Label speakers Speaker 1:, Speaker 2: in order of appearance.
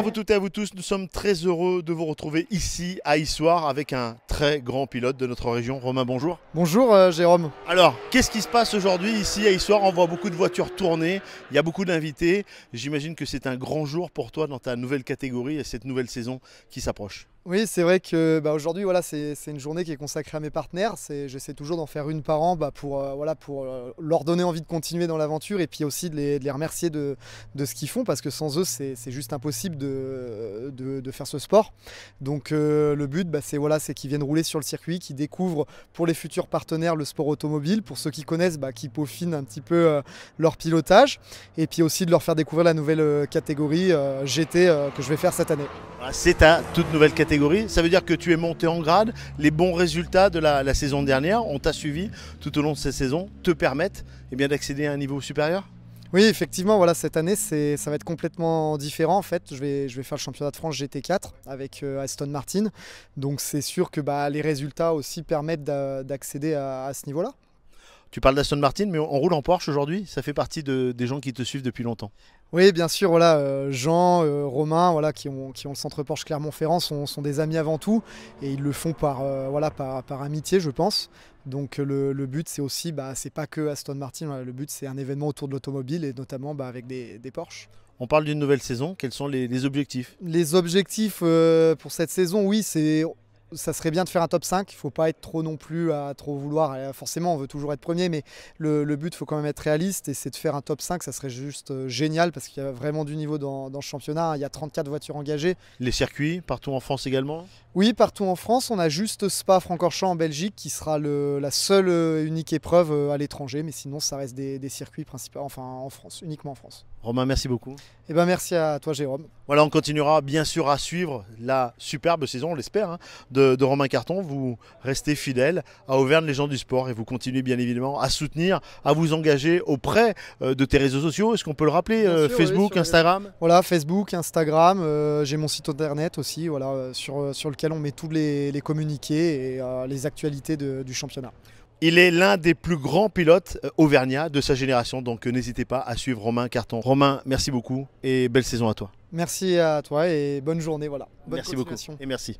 Speaker 1: à vous toutes et à vous tous. Nous sommes très heureux de vous retrouver ici à Issoire avec un très grand pilote de notre région. Romain, bonjour. Bonjour euh, Jérôme. Alors, qu'est-ce qui se passe aujourd'hui ici à Issoire On voit beaucoup de voitures tourner, il y a beaucoup d'invités. J'imagine que c'est un grand jour pour toi dans ta nouvelle catégorie et cette nouvelle saison qui s'approche.
Speaker 2: Oui, c'est vrai que bah, aujourd'hui, voilà, c'est une journée qui est consacrée à mes partenaires. J'essaie toujours d'en faire une par an bah, pour, euh, voilà, pour euh, leur donner envie de continuer dans l'aventure et puis aussi de les, remercier de, ce qu'ils font parce que sans eux, c'est juste impossible de, faire ce sport. Donc euh, le but, bah, c'est voilà, qu'ils viennent rouler sur le circuit, qu'ils découvrent pour les futurs partenaires le sport automobile, pour ceux qui connaissent, bah, qui peaufinent un petit peu leur pilotage et puis aussi de leur faire découvrir la nouvelle catégorie GT que je vais faire cette année.
Speaker 1: C'est toute nouvelle catégorie ça veut dire que tu es monté en grade. Les bons résultats de la, saison dernière, on t'a suivi tout au long de cette saison, te permettent eh bien, d'accéder à un niveau supérieur
Speaker 2: oui, effectivement, voilà, cette année, c'est, ça va être complètement différent. En fait, je vais, je vais faire le championnat de France GT4 avec euh, Aston Martin. Donc, c'est sûr que bah, les résultats aussi permettent d'accéder à ce niveau-là.
Speaker 1: Tu parles d'Aston Martin, mais on roule en Porsche aujourd'hui. Ça fait partie des gens qui te suivent depuis longtemps.
Speaker 2: Oui, bien sûr. Voilà, euh, Jean, euh, Romain, voilà, qui ont, qui ont le centre Porsche Clermont-Ferrand, sont, des amis avant tout, et ils le font par, euh, voilà, par, amitié, je pense. Donc le, but, c'est aussi, bah, c'est pas que Aston Martin. le but, c'est un événement autour de l'automobile et notamment bah, avec des, des Porsche.
Speaker 1: On parle d'une nouvelle saison. Quels sont les, objectifs
Speaker 2: Les objectifs pour cette saison, oui, c'est ça serait bien de faire un top 5, il ne faut pas être trop non plus à trop vouloir. Euh, forcément, on veut toujours être premier, mais le, but, il faut quand même être réaliste. Et c'est de faire un top 5, ça serait juste euh, génial parce qu'il y a vraiment du niveau dans, le championnat. Il y a 34 voitures engagées. Les
Speaker 1: circuits, partout en France également
Speaker 2: Oui, partout en France. On a juste Spa-Francorchamps en Belgique qui sera la seule euh, unique épreuve à l'étranger, mais sinon, ça reste des, circuits principaux, enfin en France, uniquement en France.
Speaker 1: Romain, merci beaucoup.
Speaker 2: Eh ben, merci à toi, Jérôme.
Speaker 1: Voilà, on continuera bien sûr à suivre la superbe saison, on l'espère, hein, de, Romain Carton. Vous restez fidèle à Auvergne, les gens du sport, et vous continuez bien évidemment à soutenir, à vous engager auprès euh, de tes réseaux sociaux.
Speaker 2: Est-ce qu'on peut le rappeler euh, Facebook, Instagram Voilà, Facebook, Instagram. Euh, j'ai mon site internet aussi, voilà, sur, lequel on met tous les, communiqués et les actualités du championnat.
Speaker 1: Il est l'un des plus grands pilotes euh, auvergnats de sa génération, donc euh, n'hésitez pas à suivre Romain Carton. Romain, merci beaucoup et belle saison à toi.
Speaker 2: Merci à toi et bonne journée. Voilà. merci beaucoup et merci.